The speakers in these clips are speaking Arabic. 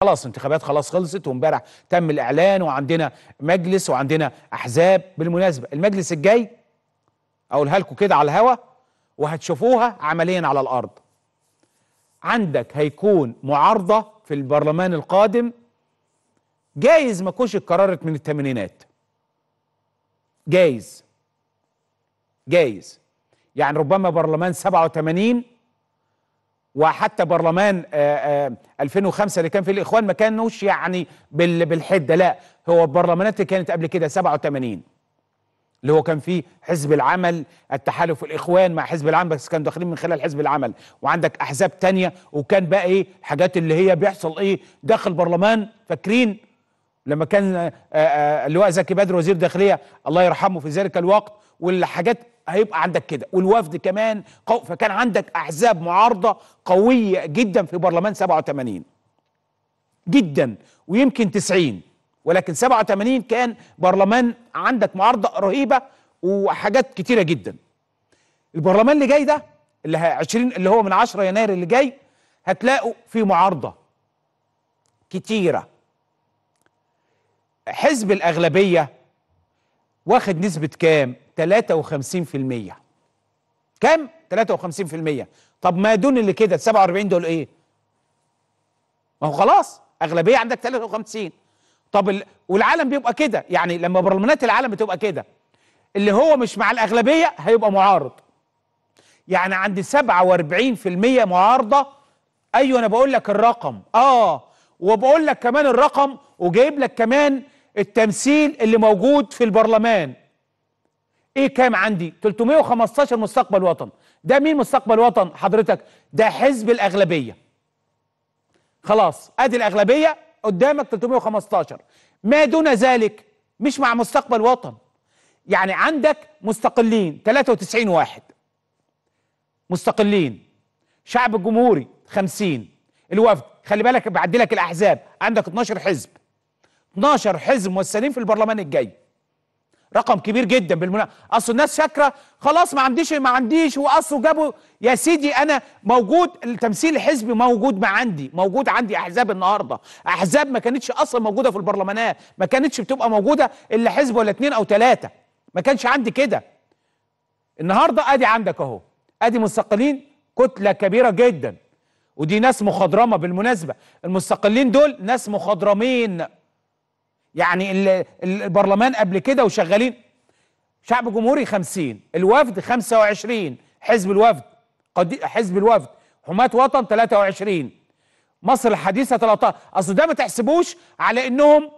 خلاص انتخابات خلاص خلصت وامبارح تم الاعلان وعندنا مجلس وعندنا احزاب بالمناسبه المجلس الجاي اقولها لكم كده على الهوا وهتشوفوها عمليا على الارض عندك هيكون معارضه في البرلمان القادم جايز ما تكونش اتكررت من الثمانينات جايز جايز يعني ربما برلمان 87 وحتى برلمان 2005 آه، آه، اللي كان فيه الاخوان ما كانوش يعني بالحده لا هو البرلمانات اللي كانت قبل كده 87 اللي هو كان فيه حزب العمل التحالف الاخوان مع حزب العمل بس كانوا داخلين من خلال حزب العمل وعندك احزاب تانية وكان بقى ايه الحاجات اللي هي بيحصل ايه داخل برلمان فاكرين لما كان آه، اللواء زكي بدر وزير داخليه الله يرحمه في ذلك الوقت والحاجات هيبقى عندك كده والوفد كمان قو... فكان عندك احزاب معارضه قويه جدا في برلمان 87 جدا ويمكن 90 ولكن 87 كان برلمان عندك معارضه رهيبه وحاجات كتيره جدا البرلمان اللي جاي ده اللي 20 اللي هو من 10 يناير اللي جاي هتلاقوا في معارضه كتيره حزب الاغلبيه واخد نسبه كام 53% كام؟ 53% طب ما دون اللي كده 47 دول ايه؟ ما هو خلاص اغلبيه عندك 53 طب ال... والعالم بيبقى كده يعني لما برلمانات العالم بتبقى كده اللي هو مش مع الاغلبيه هيبقى معارض يعني عند 47% معارضه ايوه انا بقول لك الرقم اه وبقول لك كمان الرقم وجايب لك كمان التمثيل اللي موجود في البرلمان ايه كام عندي 315 مستقبل وطن ده مين مستقبل وطن حضرتك ده حزب الاغلبيه خلاص ادي الاغلبيه قدامك 315 ما دون ذلك مش مع مستقبل وطن يعني عندك مستقلين 93 واحد مستقلين شعب الجمهوري 50 الوفد خلي بالك بعدي لك الاحزاب عندك 12 حزب 12 حزب ممثلين في البرلمان الجاي رقم كبير جدا بالمناسبه اصل الناس فاكره خلاص ما عنديش ما عنديش واصله جابوا يا سيدي انا موجود التمثيل الحزبي موجود ما عندي موجود عندي احزاب النهارده احزاب ما كانتش اصلا موجوده في البرلمانات ما كانتش بتبقى موجوده الا حزب ولا اتنين او ثلاثه ما كانش عندي كده النهارده ادي عندك اهو ادي مستقلين كتله كبيره جدا ودي ناس مخضرمه بالمناسبه المستقلين دول ناس مخضرمين يعني البرلمان قبل كده وشغالين شعب جمهوري 50 الوفد 25 حزب الوفد حزب الوفد حماة وطن 23 مصر الحديثة 13 اصل ده ما تحسبوش على انهم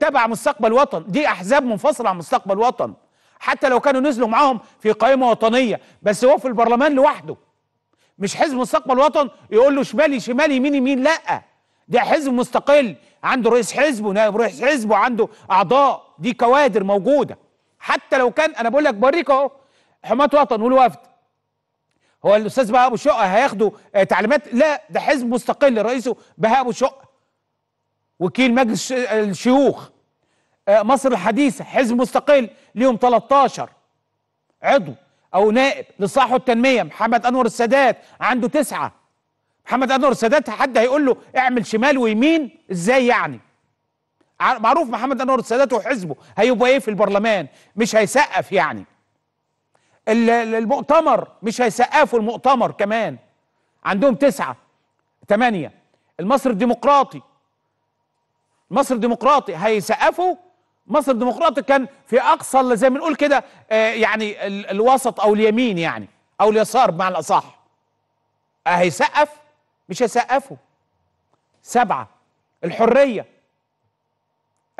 تبع مستقبل وطن دي احزاب منفصلة عن مستقبل وطن حتى لو كانوا نزلوا معاهم في قائمة وطنية بس هو في البرلمان لوحده مش حزب مستقبل وطن يقول له شمالي شمالي يمين يمين لا ده حزب مستقل عنده رئيس حزب ونائب رئيس حزب وعنده اعضاء دي كوادر موجوده حتى لو كان انا بقول لك بوريك اهو حمايه وطن والوفد هو الاستاذ بهاء ابو شقه هياخدوا آه، تعليمات لا ده حزب مستقل رئيسه بهاء ابو شقه وكيل مجلس الشيوخ آه، مصر الحديثه حزب مستقل ليهم 13 عضو او نائب لصلاح والتنميه محمد انور السادات عنده تسعه محمد انور السادات حد هيقول له اعمل شمال ويمين ازاي يعني معروف محمد انور السادات وحزبه هيبقى ايه في البرلمان مش هيسقف يعني المؤتمر مش هيسقفوا المؤتمر كمان عندهم تسعة ثمانية المصري الديمقراطي مصر الديمقراطي هيسقفوا مصر الديمقراطي كان في اقصى زي ما بنقول كده آه، يعني الوسط او اليمين يعني او اليسار بمعنى الاصح هيسقف مش هسقفه سبعه الحريه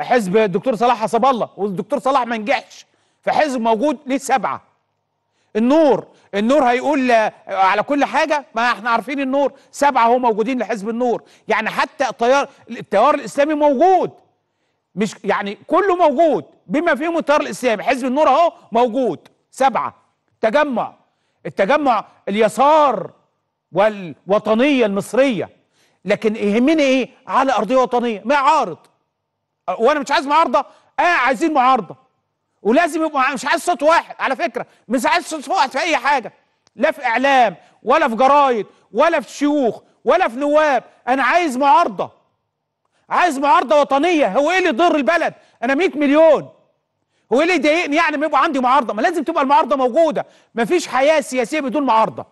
حزب الدكتور صلاح حسب الله والدكتور صلاح ما نجحش فحزب موجود ليه سبعه النور النور هيقول على كل حاجه ما احنا عارفين النور سبعه هو موجودين لحزب النور يعني حتى الطيار التيار الاسلامي موجود مش يعني كله موجود بما فيهم التيار الاسلامي حزب النور اهو موجود سبعه تجمع التجمع اليسار والوطنية المصرية لكن يهمني ايه على أرضية وطنية ما عارض وانا مش عايز معارضة اه عايزين معارضة ولازم يبقى مش عايز صوت واحد على فكرة مش عايز صوت واحد في أي حاجة لا في إعلام ولا في جرايد ولا في شيوخ ولا في نواب أنا عايز معارضة عايز معارضة وطنية هو ايه اللي يضر البلد أنا 100 مليون هو ايه اللي يضايقني يعني ما يبقى عندي معارضه ما لازم تبقى المعارضه موجوده ما فيش حياه سياسيه بدون معارضه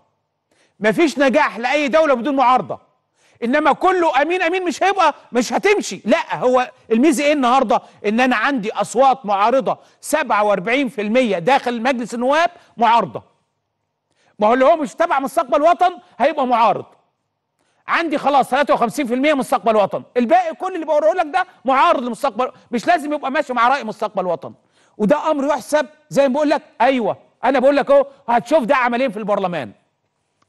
مفيش نجاح لاي دوله بدون معارضه انما كله امين امين مش هيبقى مش هتمشي لا هو الميزه ايه النهارده ان انا عندي اصوات معارضه 47% داخل مجلس النواب معارضه ما هو اللي هو مش تبع مستقبل وطن هيبقى معارض عندي خلاص 53% مستقبل وطن الباقي كل اللي بقوله لك ده معارض لمستقبل مش لازم يبقى ماشي مع راي مستقبل وطن وده امر يحسب زي ما بقول لك ايوه انا بقول لك اهو هتشوف ده عملين في البرلمان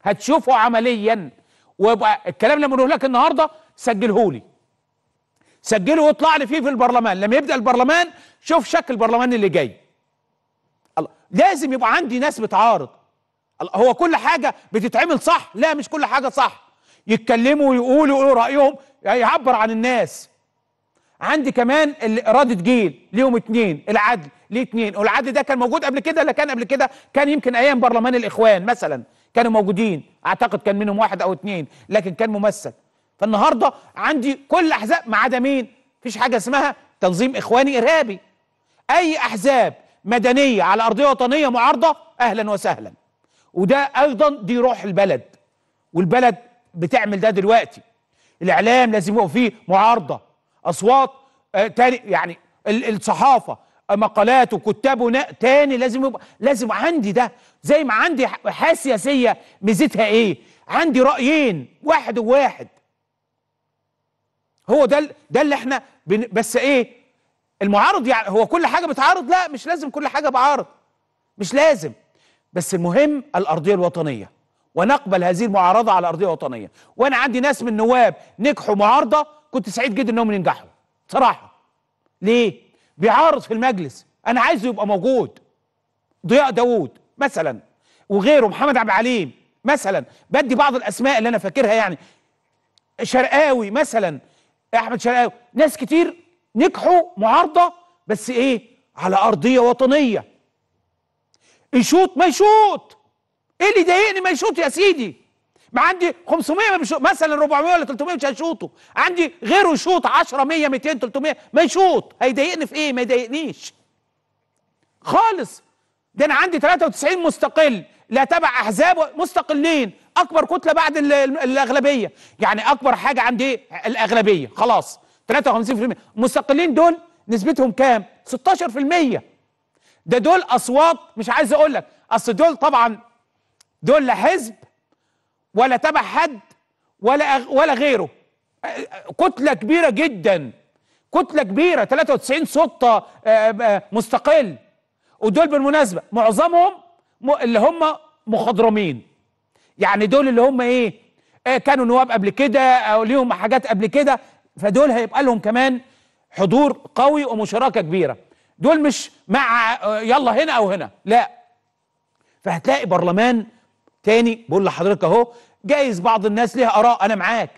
هتشوفه عمليا ويبقى الكلام اللي بنقوله لك النهارده سجله لي سجله واطلع لي فيه في البرلمان لما يبدا البرلمان شوف شكل البرلمان اللي جاي الله لازم يبقى عندي ناس بتعارض هو كل حاجه بتتعمل صح لا مش كل حاجه صح يتكلموا ويقولوا يقولوا رايهم يعني يعبر عن الناس عندي كمان اراده جيل ليهم اتنين العدل ليه اتنين والعدل ده كان موجود قبل كده ولا كان قبل كده كان يمكن ايام برلمان الاخوان مثلا كانوا موجودين اعتقد كان منهم واحد او اثنين لكن كان ممثل فالنهارده عندي كل احزاب ما عدا مين مفيش حاجه اسمها تنظيم اخواني ارهابي اي احزاب مدنيه على ارضيه وطنيه معارضه اهلا وسهلا وده ايضا دي روح البلد والبلد بتعمل ده دلوقتي الاعلام لازم يبقى فيه معارضه اصوات آه تاني يعني الصحافه مقالات وكتاب تاني لازم يبقى لازم عندي ده زي ما عندي حياه سياسيه ميزتها ايه عندي رايين واحد وواحد هو ده ده اللي احنا بن بس ايه المعارض يعني هو كل حاجه بتعارض لا مش لازم كل حاجه بعارض مش لازم بس المهم الارضيه الوطنيه ونقبل هذه المعارضه على ارضيه وطنيه وانا عندي ناس من النواب نجحوا معارضه كنت سعيد جدا انهم ينجحوا صراحه ليه بيعارض في المجلس انا عايزه يبقى موجود ضياء داوود مثلا وغيره محمد عبد العليم مثلا بدي بعض الاسماء اللي انا فاكرها يعني شرقاوي مثلا احمد شرقاوي ناس كتير نجحوا معارضه بس ايه على ارضيه وطنيه يشوط ما يشوط ايه اللي يضايقني ما يشوط يا سيدي ما عندي 500 ما بيشوط مثلا 400 ولا 300 مش هيشوطوا عندي غيره يشوط 10 100 200 300 ما يشوط هيضايقني في ايه ما يضايقنيش خالص ده انا عندي 93 مستقل لا تبع احزاب مستقلين اكبر كتله بعد الاغلبيه يعني اكبر حاجه عندي ايه الاغلبيه خلاص 53% المستقلين دول نسبتهم كام 16% ده دول اصوات مش عايز اقول لك اصل دول طبعا دول لا حزب ولا تبع حد ولا أغ... ولا غيره كتله كبيره جدا كتله كبيره 93 سلطه آه، آه، مستقل ودول بالمناسبه معظمهم اللي هم مخضرمين يعني دول اللي هم ايه آه، كانوا نواب قبل كده او ليهم حاجات قبل كده فدول هيبقى لهم كمان حضور قوي ومشاركه كبيره دول مش مع آه، يلا هنا او هنا لا فهتلاقي برلمان تاني بقول لحضرتك اهو جايز بعض الناس ليها اراء انا معاك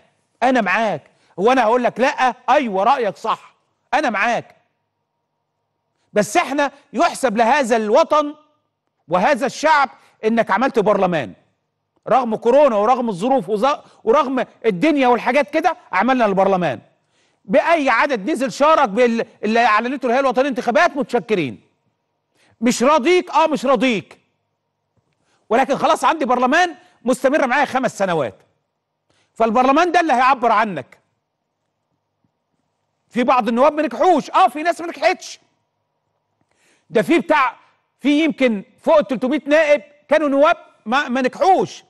انا معاك هو انا هقول لك لا ايوه رايك صح انا معاك بس احنا يحسب لهذا الوطن وهذا الشعب انك عملت برلمان رغم كورونا ورغم الظروف ورغم الدنيا والحاجات كده عملنا البرلمان باي عدد نزل شارك باللي اعلنته الهيئه الوطنيه انتخابات متشكرين مش راضيك اه مش راضيك ولكن خلاص عندي برلمان مستمر معايا خمس سنوات فالبرلمان ده اللي هيعبر عنك في بعض النواب ما نجحوش اه في ناس ما نجحتش ده في بتاع في يمكن فوق ال 300 نائب كانوا نواب ما, ما نجحوش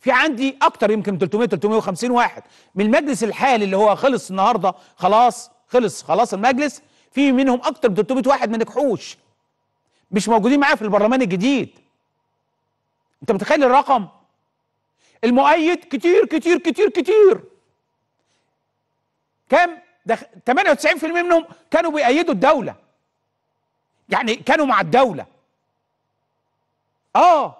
في عندي اكتر يمكن 300 350 واحد من المجلس الحالي اللي هو خلص النهارده خلاص خلص خلاص المجلس في منهم اكتر من 300 واحد ما نجحوش مش موجودين معايا في البرلمان الجديد انت متخيل الرقم المؤيد كتير كتير كتير كتير كام ده 98% منهم كانوا بيأيدوا الدوله يعني كانوا مع الدولة اه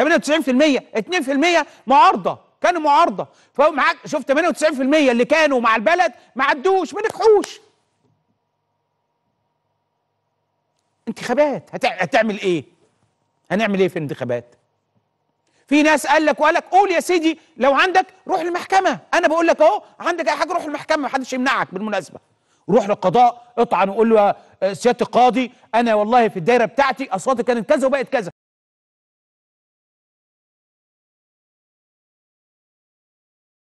98% 2% معارضة كانوا معارضة فهو معاك شوف 98% اللي كانوا مع البلد ما عدوش ما نجحوش انتخابات هتعمل ايه؟ هنعمل ايه في الانتخابات؟ في ناس قال لك وقال لك قول يا سيدي لو عندك روح المحكمة أنا بقول لك أهو عندك أي حاجة روح المحكمة محدش يمنعك بالمناسبة روح للقضاء اطعن وقول له آه، سياده القاضي انا والله في الدايره بتاعتي اصواتي كانت كذا وبقت كذا